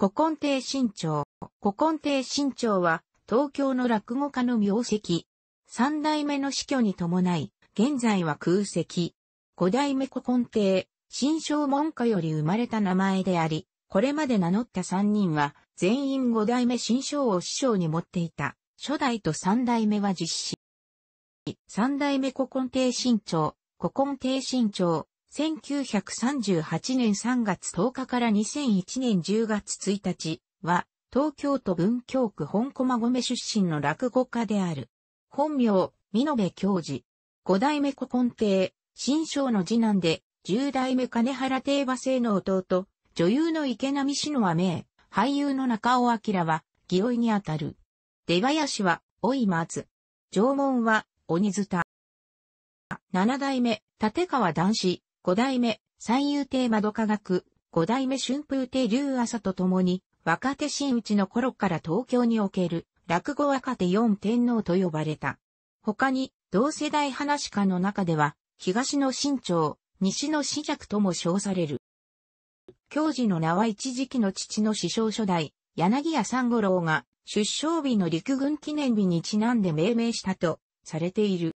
古今亭新潮。古今亭新潮は、東京の落語家の名跡。三代目の死去に伴い、現在は空席。五代目古今亭、新潮門下より生まれた名前であり、これまで名乗った三人は、全員五代目新潮を師匠に持っていた。初代と三代目は実施。三代目古今亭新潮、古今亭新潮、1938年3月10日から2001年10月1日は、東京都文京区本駒込出身の落語家である。本名、美濃部教授。五代目古今亭、新章の次男で、十代目金原定和生の弟、女優の池波乃和名、俳優の中尾明は、義老にあたる。出林は、老い松。縄文は、鬼塚。七代目、立川男子、五代目、三遊亭窓科学、五代目春風亭竜朝と共に、若手真内の頃から東京における、落語若手四天皇と呼ばれた。他に、同世代話家の中では、東の新潮、西の四尺とも称される。教授の名は一時期の父の師匠初代、柳谷三五郎が、出生日の陸軍記念日にちなんで命名したと、されている。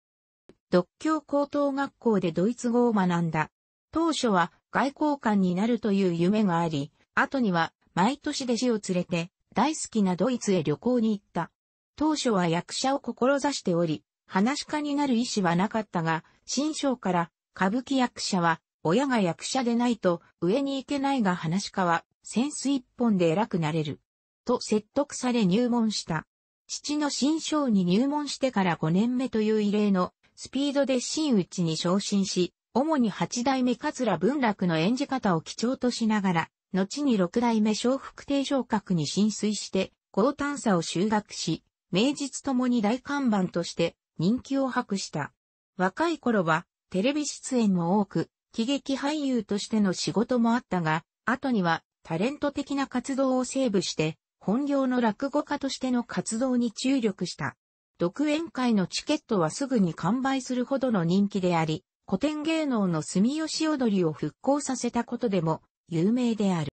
独協高等学校でドイツ語を学んだ、当初は外交官になるという夢があり、後には毎年弟子を連れて大好きなドイツへ旅行に行った。当初は役者を志しており、話し家になる意思はなかったが、新章から歌舞伎役者は親が役者でないと上に行けないが話し家はセンス一本で偉くなれる。と説得され入門した。父の新章に入門してから5年目という異例のスピードで真打ちに昇進し、主に八代目桂文楽の演じ方を基調としながら、後に六代目小福定昇格に浸水して、高単差を修学し、名実ともに大看板として人気を博した。若い頃は、テレビ出演も多く、喜劇俳優としての仕事もあったが、後にはタレント的な活動をセーブして、本業の落語家としての活動に注力した。独演会のチケットはすぐに完売するほどの人気であり、古典芸能の住吉踊りを復興させたことでも有名である。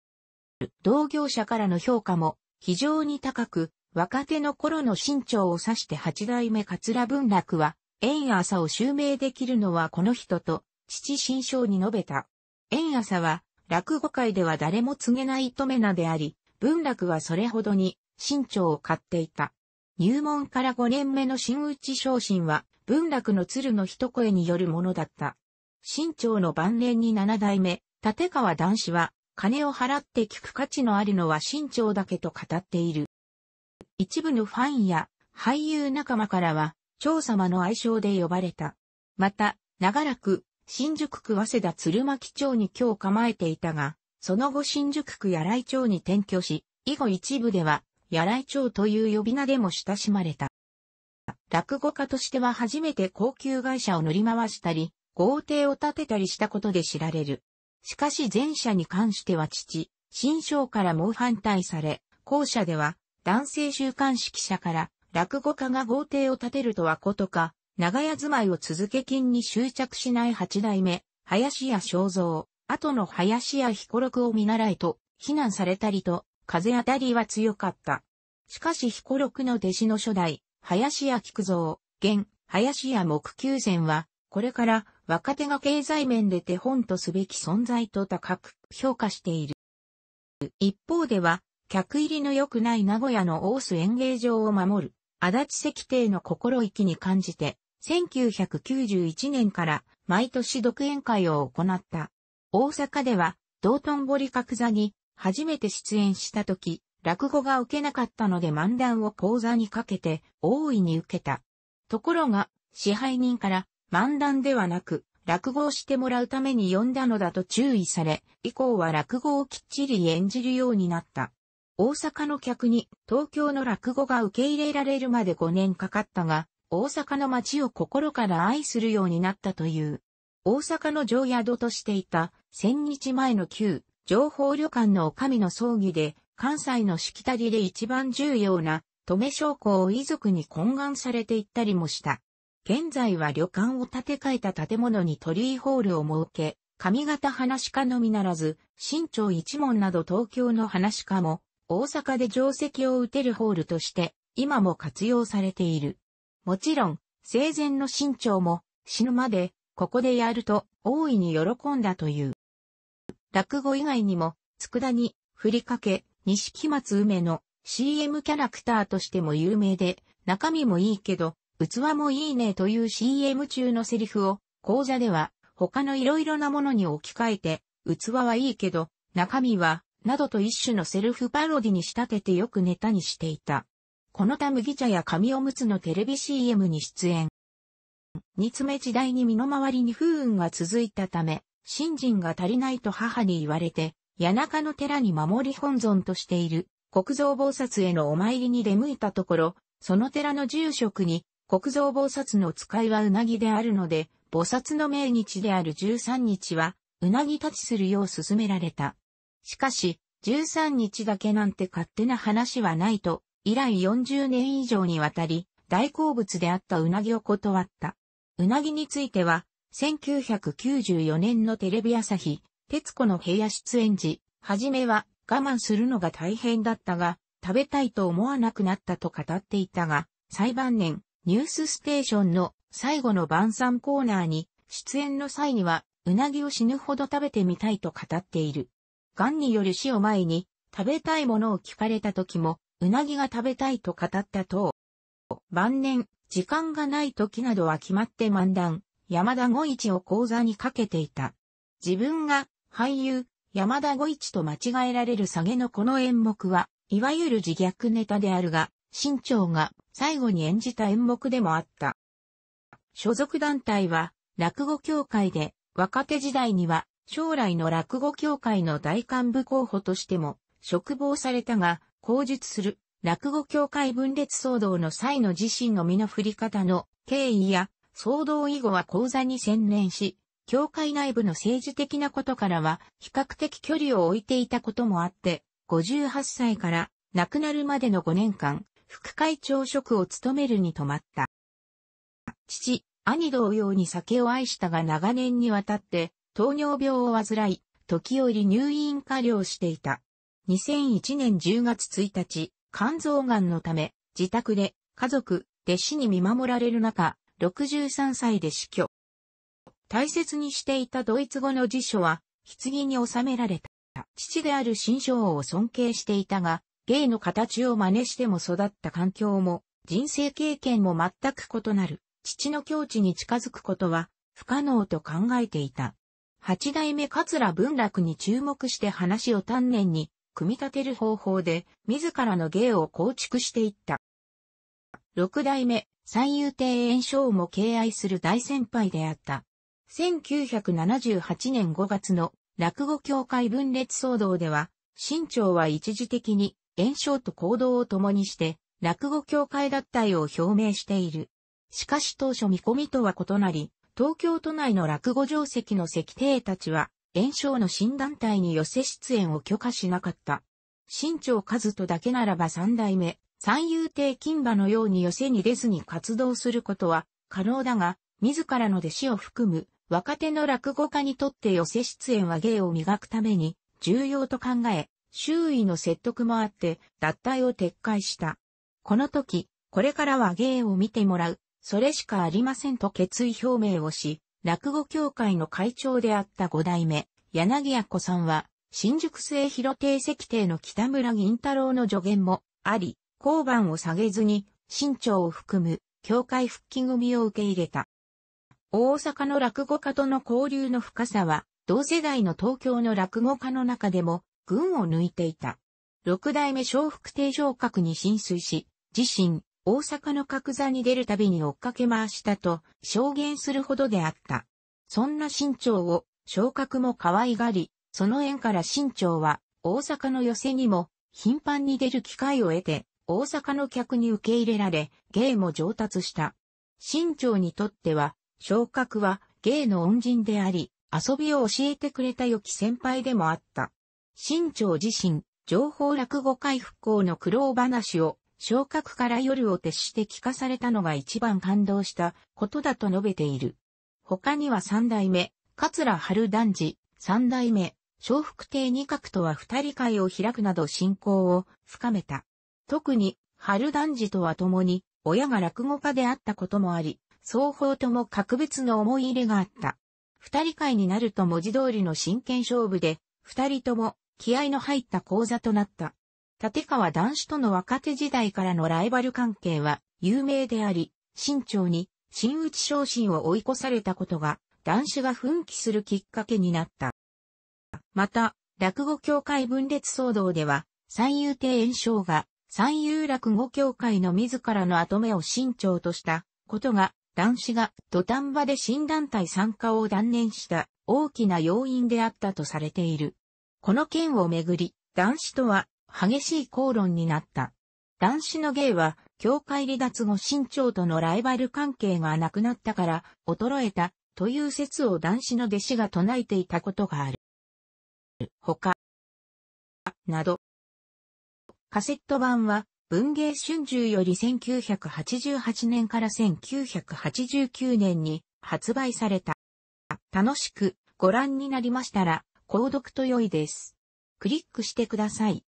同業者からの評価も非常に高く、若手の頃の身長を指して八代目桂文楽は、縁朝を襲名できるのはこの人と、父新章に述べた。縁朝は、落語界では誰も告げない止め名であり、文楽はそれほどに、身長を買っていた。入門から5年目の新内昇進は、文楽の鶴の一声によるものだった。新朝の晩年に七代目、立川男子は、金を払って聞く価値のあるのは新朝だけと語っている。一部のファンや俳優仲間からは、長様の愛称で呼ばれた。また、長らく、新宿区早稲田鶴巻町に今日構えていたが、その後新宿区柳来町に転居し、以後一部では、柳来町という呼び名でも親しまれた。落語家としては初めて高級会社を乗り回したり、豪邸を建てたりしたことで知られる。しかし前者に関しては父、新章から猛反対され、後者では男性週刊式者から落語家が豪邸を建てるとはことか、長屋住まいを続け金に執着しない八代目、林家正蔵、後の林家彦六を見習いと、非難されたりと、風当たりは強かった。しかし彦六の弟子の初代、林家菊蔵、現、林家木久船は、これから若手が経済面で手本とすべき存在と高く評価している。一方では、客入りの良くない名古屋の大須演芸場を守る、足立石亭の心意気に感じて、1991年から毎年独演会を行った。大阪では、道頓堀角座に初めて出演した時、落語が受けなかったので漫談を講座にかけて大いに受けた。ところが、支配人から漫談ではなく、落語をしてもらうために呼んだのだと注意され、以降は落語をきっちり演じるようになった。大阪の客に東京の落語が受け入れられるまで5年かかったが、大阪の街を心から愛するようになったという。大阪の常宿としていた、千日前の旧、情報旅館の女将の葬儀で、関西のしきたりで一番重要な、め将校を遺族に懇願されていったりもした。現在は旅館を建て替えた建物に鳥居ホールを設け、上方話家のみならず、新潮一門など東京の話家も、大阪で定石を打てるホールとして、今も活用されている。もちろん、生前の新潮も、死ぬまで、ここでやると、大いに喜んだという。落語以外にも、佃に、ふりかけ、西松梅の CM キャラクターとしても有名で、中身もいいけど、器もいいねという CM 中のセリフを、講座では、他の色々なものに置き換えて、器はいいけど、中身は、などと一種のセルフパロディに仕立ててよくネタにしていた。このた麦茶や紙おむつのテレビ CM に出演。煮詰め時代に身の回りに不運が続いたため、新人が足りないと母に言われて、谷中の寺に守り本尊としている国蔵菩薩へのお参りに出向いたところ、その寺の住職に国蔵菩薩の使いはうなぎであるので、菩薩の命日である13日は、うなぎ立ちするよう勧められた。しかし、13日だけなんて勝手な話はないと、以来40年以上にわたり、大好物であったうなぎを断った。うなぎについては、1994年のテレビ朝日、徹子の部屋出演時、はじめは我慢するのが大変だったが、食べたいと思わなくなったと語っていたが、最晩年、ニュースステーションの最後の晩餐コーナーに、出演の際には、うなぎを死ぬほど食べてみたいと語っている。癌による死を前に、食べたいものを聞かれた時も、うなぎが食べたいと語ったと、晩年、時間がない時などは決まって漫談、山田五一を講座にかけていた。自分が俳優、山田五一と間違えられる下げのこの演目は、いわゆる自虐ネタであるが、新長が最後に演じた演目でもあった。所属団体は、落語協会で、若手時代には、将来の落語協会の大幹部候補としても、嘱望されたが、口述する、落語協会分裂騒動の際の自身の身の振り方の経緯や、騒動以後は講座に専念し、教会内部の政治的なことからは、比較的距離を置いていたこともあって、58歳から亡くなるまでの5年間、副会長職を務めるに止まった。父、兄同様に酒を愛したが長年にわたって、糖尿病を患い、時折入院加療していた。2001年10月1日、肝臓がんのため、自宅で、家族、弟子に見守られる中、63歳で死去。大切にしていたドイツ語の辞書は、棺に収められた。父である新章を尊敬していたが、芸の形を真似しても育った環境も、人生経験も全く異なる、父の境地に近づくことは、不可能と考えていた。八代目桂文楽に注目して話を丹念に、組み立てる方法で、自らの芸を構築していった。六代目、三遊亭炎章も敬愛する大先輩であった。1978年5月の落語協会分裂騒動では、新潮は一時的に炎症と行動を共にして、落語協会脱退を表明している。しかし当初見込みとは異なり、東京都内の落語定石の石帝たちは、炎症の新団体に寄せ出演を許可しなかった。新潮和人だけならば三代目、三遊亭金馬のように寄せに出ずに活動することは可能だが、自らの弟子を含む若手の落語家にとって寄せ出演は芸を磨くために重要と考え、周囲の説得もあって脱退を撤回した。この時、これからは芸を見てもらう、それしかありませんと決意表明をし、落語協会の会長であった五代目、柳谷子さんは、新宿末広定席亭の北村銀太郎の助言もあり、交番を下げずに、新庁を含む、協会復帰組を受け入れた。大阪の落語家との交流の深さは、同世代の東京の落語家の中でも、群を抜いていた。六代目小福亭昇格に浸水し、自身、大阪の角座に出るたびに追っかけ回したと証言するほどであった。そんな身長を昇格も可愛がり、その縁から身長は大阪の寄せにも頻繁に出る機会を得て、大阪の客に受け入れられ、芸も上達した。新潮にとっては、昇格は芸の恩人であり、遊びを教えてくれた良き先輩でもあった。新潮自身、情報落語会復興の苦労話を、昇格から夜を徹して聞かされたのが一番感動したことだと述べている。他には三代目、桂春男児、三代目、昇福亭二角とは二人会を開くなど信仰を深めた。特に、春男児とは共に、親が落語家であったこともあり、双方とも格別の思い入れがあった。二人会になると文字通りの真剣勝負で、二人とも気合の入った講座となった。立川男子との若手時代からのライバル関係は有名であり、慎重に新内昇進を追い越されたことが、男子が奮起するきっかけになった。また、落語協会分裂騒動では、三遊亭炎章が、三遊落語協会の自らの後目を慎重としたことが、男子が土壇場で新団体参加を断念した大きな要因であったとされている。この件をめぐり、男子とは激しい口論になった。男子の芸は、教会離脱後新長とのライバル関係がなくなったから、衰えた、という説を男子の弟子が唱えていたことがある。他、など。カセット版は、文芸春秋より1988年から1989年に発売された。楽しくご覧になりましたら、購読と良いです。クリックしてください。